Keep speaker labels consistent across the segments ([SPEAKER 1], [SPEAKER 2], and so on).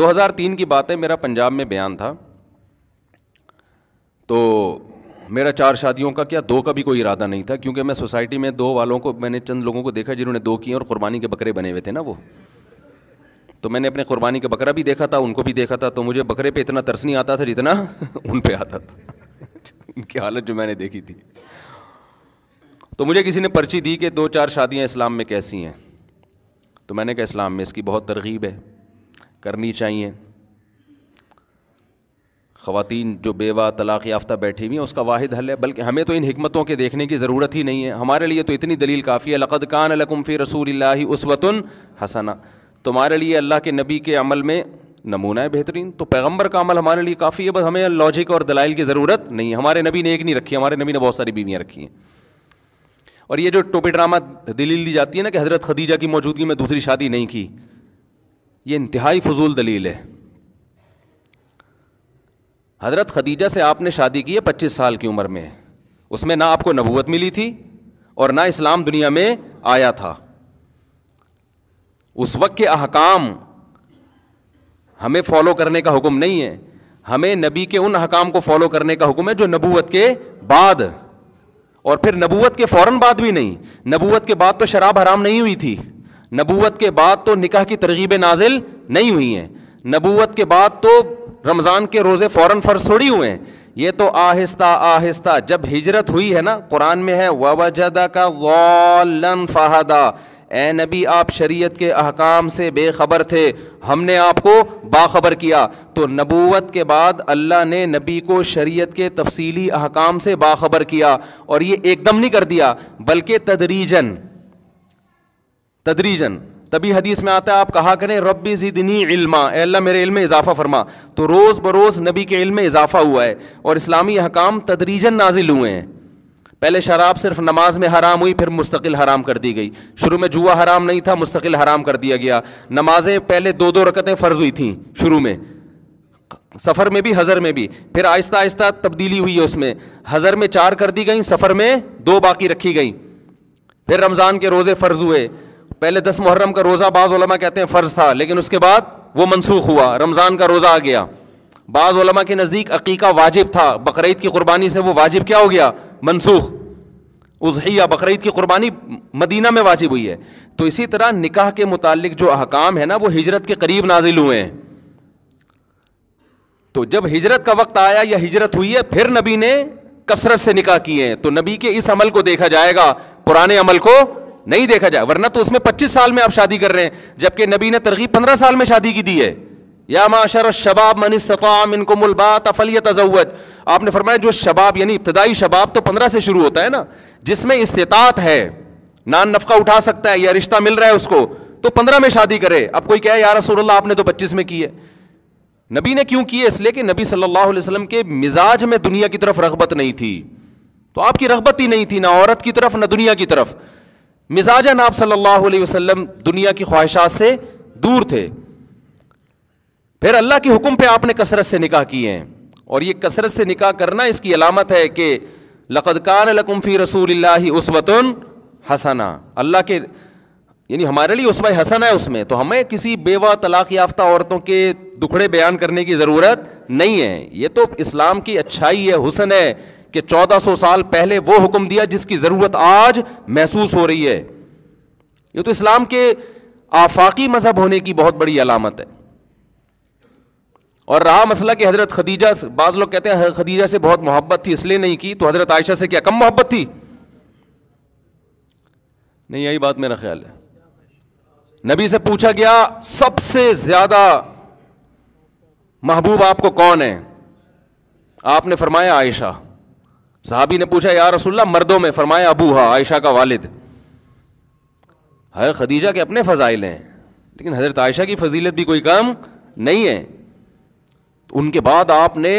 [SPEAKER 1] 2003 की बात है मेरा पंजाब में बयान था तो मेरा चार शादियों का क्या दो का भी कोई इरादा नहीं था क्योंकि मैं सोसाइटी में दो वालों को मैंने चंद लोगों को देखा जिन्होंने दो किए और कुर्बानी के बकरे बने हुए थे ना वो तो मैंने अपने कुर्बानी का बकरा भी देखा था उनको भी देखा था तो मुझे बकरे पे इतना तरस नहीं आता था जितना उन पे आता था उनकी हालत जो मैंने देखी थी तो मुझे किसी ने पर्ची दी कि दो चार शादियाँ इस्लाम में कैसी हैं तो मैंने कहा इस्लाम में इसकी बहुत तरगीब है करनी चाहिए ख़वान जो बेवा तलाक़ याफ्ता बैठी हुई हैं उसका वाहिद हल है बल्कि हमें तो इन हमतों के देखने की ज़रूरत ही नहीं है हमारे लिए तो इतनी दलील काफ़ी है लक़द कान लकुम्फ़ी रसूल उसवतन हसना तुम्हारे लिए अल्लाह के नबी के अमल में नमूना है बेहतरीन तो पैगम्बर का अमल हमारे लिए काफ़ी है बस हमें लॉजिक और दलाइल की ज़रूरत नहीं है हमारे नबी ने एक नहीं रखी है हमारे नबी ने बहुत सारी बीवियाँ रखी हैं और ये जो टोपे ड्रामा दलील दी जाती है ना कि हज़रत खदीजा की मौजूदगी में दूसरी शादी नहीं की ये इंतहाई फजूल दलील है हज़रत खदीजा से आपने शादी की है पच्चीस साल की उम्र में उसमें ना आपको नबूत मिली थी और ना इस्लाम दुनिया में आया था उस वक्त के अहकाम हमें फॉलो करने का हुक्म नहीं है हमें नबी के उन अहकाम को फॉलो करने का हुक्म है जो नबूत के बाद और फिर नबूत के फ़ौर बाद भी नहीं नबूत के बाद तो शराब हराम नहीं हुई थी नबूत के बाद तो निकाह की तरगीब नाजिल नहीं हुई हैं नबूत के बाद तो रमज़ान के रोज़े फ़ौर फ़र्ज थोड़ी हुए हैं ये तो आहिस्ता आहिस्ता जब हिजरत हुई है ना कुरान में है वजदा का गौलन फ़ाहदा ए नबी आप शरीयत के अहकाम से बेखबर थे हमने आपको बाखबर किया तो नबूवत के बाद अल्लाह ने नबी को शरीयत के तफसीली अहकाम से बाखबर किया और ये एकदम नहीं कर दिया बल्कि तदरीजन तदरीजन तभी हदीस में आता है आप कहा करें रब्बी ज़िदनी इल्मा अल्लाह मेरे इल्म में इजाफ़ा फरमा तो रोज़ बरोज़ नबी के इल्म में इजाफ़ा हुआ है और इस्लामी हकाम तदरीजन नाजिल हुए हैं पहले शराब सिर्फ नमाज में हराम हुई फिर मुस्तकिल हराम कर दी गई शुरू में जुआ हराम नहीं था मुस्तकिल हराम कर दिया गया नमाजें पहले दो दो रकतें फ़र्ज हुई थी शुरू में सफ़र में भी हज़र में भी फिर आहिस्ता आहिस्ता तब्दीली हुई है उसमें हज़र में चार कर दी गई सफ़र में दो बाकी रखी गई फिर रमज़ान के रोज़े फ़र्ज हुए पहले दस मुहर्रम का रोज़ा बाज़ा कहते हैं फ़र्ज़ था लेकिन उसके बाद वो मनसूख हुआ रमज़ान का रोज़ा आ गया बाज़ा के नज़दीक अकीका वाजिब था बकरीद की कुर्बानी से वो वाजिब क्या हो गया मनसूख उजहिया बकरीद की कुर्बानी मदीना में वाजिब हुई है तो इसी तरह निकाह के मुतालिक जो अहकाम है ना वो हिजरत के करीब नाजिल हुए हैं तो जब हिजरत का वक्त आया या हिजरत हुई है फिर नबी ने कसरत से निकाह किए हैं तो नबी के इस अमल को देखा जाएगा पुराने अमल को नहीं देखा जाए वरना तो उसमें पच्चीस साल में आप शादी कर रहे हैं जबकि नबी ने तरगीब पंद्रह साल में शादी की दी है या माशर शबाब मन सताम इनको मुलबात अफलिय तजवत आपने फरमाया जो शबाब यानी इब्तदाई शबाब तो पंद्रह से शुरू होता है ना जिसमें इस्तात है नान नफका उठा सकता है या रिश्ता मिल रहा है उसको तो पंद्रह में शादी करे अब कोई क्या है यार रसूल आपने तो पच्चीस में की है नबी ने क्यों की है इसलिए कि नबी सल्लल्लाहु अलैहि वसल्लम के मिजाज में दुनिया की तरफ रगबत नहीं थी तो आपकी रगबत ही नहीं थी ना औरत की तरफ ना दुनिया की तरफ मिजाज नाब सल्लल्लाहु अलैहि वसल्लम दुनिया की ख्वाहिशात से दूर थे फिर अल्लाह के हुक्म पे आपने कसरत से निकाह किए हैं और ये कसरत से निकाह करना इसकी अलामत है कि लकुम फी रसूल उसवतन हसना अल्लाह के यानी हमारे लिए उसवा हसन है उसमें तो हमें किसी बेवा तलाक याफ्ता औरतों के दुखड़े बयान करने की ज़रूरत नहीं है ये तो इस्लाम की अच्छाई है हुसन है कि सौ साल पहले वो हुक्म दिया जिसकी ज़रूरत आज महसूस हो रही है ये तो इस्लाम के आफाकी मज़हब होने की बहुत बड़ी अलामत है और रहा मसला कि हज़रत खदीजा बाज़ लोग कहते हैं खदीजा से बहुत मोहब्बत थी इसलिए नहीं की तो हज़रत आयशा से क्या कम मोहब्बत थी नहीं यही बात मेरा ख्याल है नबी से पूछा गया सबसे ज़्यादा महबूब आपको कौन है आपने फरमाया आयशा साहबी ने पूछा यार रसुल्ला मर्दों में फरमाया अबूहा आयशा का वालिद हर खदीजा के अपने फ़जाइल हैं लेकिन हज़रत आयशा की फजीलत भी कोई काम नहीं है तो उनके बाद आपने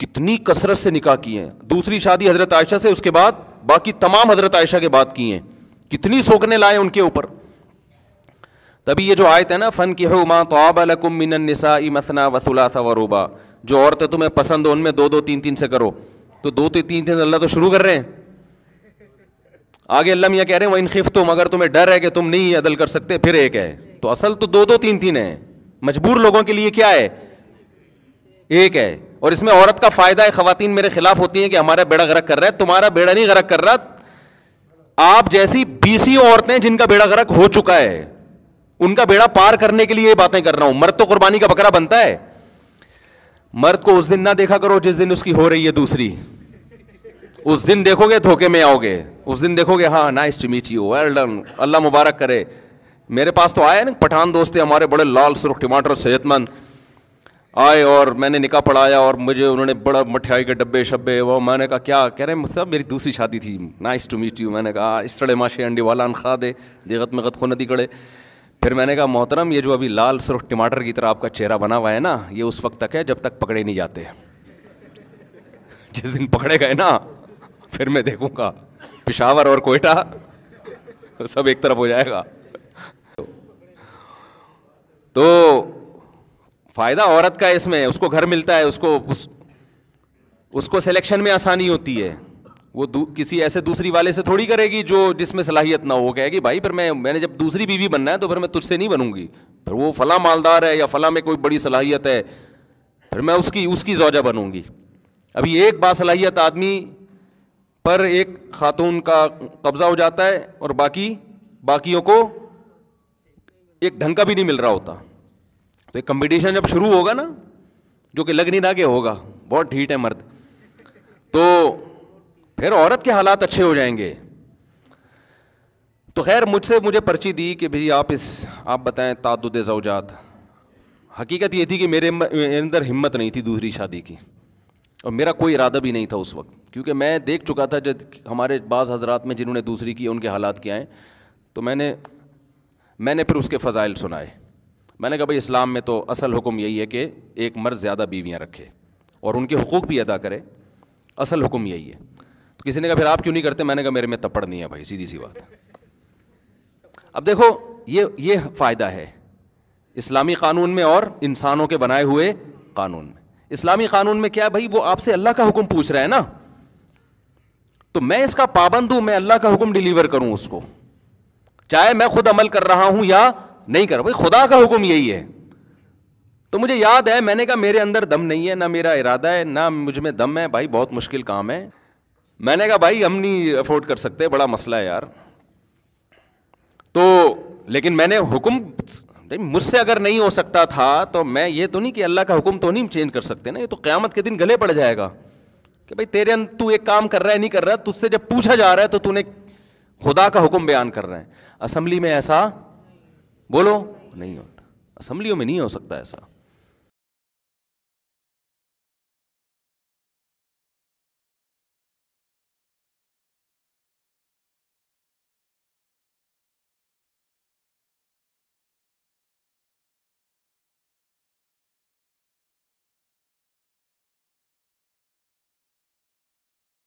[SPEAKER 1] कितनी कसरत से निकाह किए हैं दूसरी शादी हज़रत आयशा से उसके बाद बाकी तमाम हज़रत आयशा के बाद की हैं कितनी सोकने लाए उनके ऊपर तभी ये जो आए थे ना फ़न की हो माँ तो आबलकुम मिनसा मसना वरूबा जो औरतें तुम्हें पसंद हो उनमें दो दो तीन तीन से करो तो दो तो तीन दिन अल्लाह तो शुरू कर रहे हैं आगे अल्लाह मियाँ कह रहे हैं वह इनखिफ तुम अगर तुम्हें डर है कि तुम नहीं अदल कर सकते फिर एक है तो असल तो दो दो तीन तीन है मजबूर लोगों के लिए क्या है एक है और इसमें औरत का फायदा है खातन मेरे खिलाफ होती हैं कि हमारा बेड़ा गरक कर रहा है तुम्हारा बेड़ा नहीं गरक कर रहा आप जैसी बीसी औरतें जिनका बेड़ा गरक हो चुका है उनका बेड़ा पार करने के लिए बातें कर रहा हूं मर्द तो कुर्बानी का बकरा बनता है मर्द को उस दिन ना देखा करो जिस दिन उसकी हो रही है दूसरी उस दिन देखोगे धोखे में आओगे उस दिन देखोगे हाँ nice to meet you well done अल्लाह मुबारक करे मेरे पास तो आया ना पठान दोस्त थे हमारे बड़े लाल सुरख टमाटर सेहतमंद आए और मैंने निकाह पढ़ाया और मुझे उन्होंने बड़ा मिठाई के डब्बे शब्बे वो मैंने कहा क्या कह रहे हैं सब मेरी दूसरी शादी थी नाइस टू मीट यू मैंने कहा हाँ, इस तरह माशे अंडी वाला खा दे देगत में गत खो नदी कड़े फिर मैंने कहा मोहतरम ये जो अभी लाल सुरख टमाटर की तरह आपका चेहरा बना हुआ है ना ये उस वक्त तक है जब तक पकड़े नहीं जाते जिस दिन पकड़े गए ना फिर मैं देखूंगा पिशावर और कोयटा सब एक तरफ हो जाएगा तो फायदा औरत का इसमें उसको घर मिलता है उसको उस, उसको सिलेक्शन में आसानी होती है वो किसी ऐसे दूसरी वाले से थोड़ी करेगी जो जिसमें सलाहियत ना हो कहेगी भाई पर मैं मैंने जब दूसरी बीवी बनना है तो फिर मैं तुझसे नहीं बनूंगी फिर वो फला मालदार है या फला में कोई बड़ी सलाहियत है फिर मैं उसकी उसकी जौजा बनूंगी अभी एक बासलाहियत आदमी पर एक खातून का कब्ज़ा हो जाता है और बाकी बाकियों को एक ढंग का भी नहीं मिल रहा होता तो एक कंपटीशन जब शुरू होगा ना जो कि लग नहीं ना के होगा बहुत ढीठ है मर्द तो फिर औरत के हालात अच्छे हो जाएंगे तो खैर मुझसे मुझे पर्ची दी कि भाई आप इस आप बताएं तादुद जवजात हकीकत ये थी कि मेरे अंदर हिम्मत नहीं थी दूसरी शादी की और मेरा कोई इरादा भी नहीं था उस वक्त क्योंकि मैं देख चुका था जब हमारे बाज़ हजरात में जिन्होंने दूसरी की उनके हालात क्या हैं तो मैंने मैंने फिर उसके फ़जाइल सुनाए मैंने कहा भाई इस्लाम में तो असल हुक्म यही है कि एक मर्द ज़्यादा बीवियाँ रखे और उनके हकूक़ भी अदा करे असल हुक्म यही है तो किसी ने कहा फिर आप क्यों नहीं करते मैंने कहा मेरे में तपड़ नहीं है भाई सीधी सी बात अब देखो ये ये फ़ायदा है इस्लामी कानून में और इंसानों के बनाए हुए कानून में इस्लामी कानून में क्या है भाई वो आपसे अल्लाह का हुक्म पूछ रहा है ना तो मैं इसका पाबंद हूं मैं अल्लाह का हुक्म डिलीवर करूं उसको चाहे मैं खुद अमल कर रहा हूं या नहीं कर भाई खुदा का हुक्म यही है तो मुझे याद है मैंने कहा मेरे अंदर दम नहीं है ना मेरा इरादा है ना मुझ में दम है भाई बहुत मुश्किल काम है मैंने कहा भाई हम नहीं अफोर्ड कर सकते बड़ा मसला है यार तो लेकिन मैंने हुक्म मुझसे अगर नहीं हो सकता था तो मैं ये तो नहीं कि अल्लाह का हुक्म तो नहीं चेंज कर सकते ना ये तो क़्यामत के दिन गले पड़ जाएगा कि भाई तेरे अंदर तू एक काम कर रहा है नहीं कर रहा है तुझसे जब पूछा जा रहा है तो तूने खुदा का हुक्म बयान कर रहे हैं असम्बली में ऐसा बोलो नहीं होता असम्बलियों में नहीं हो सकता ऐसा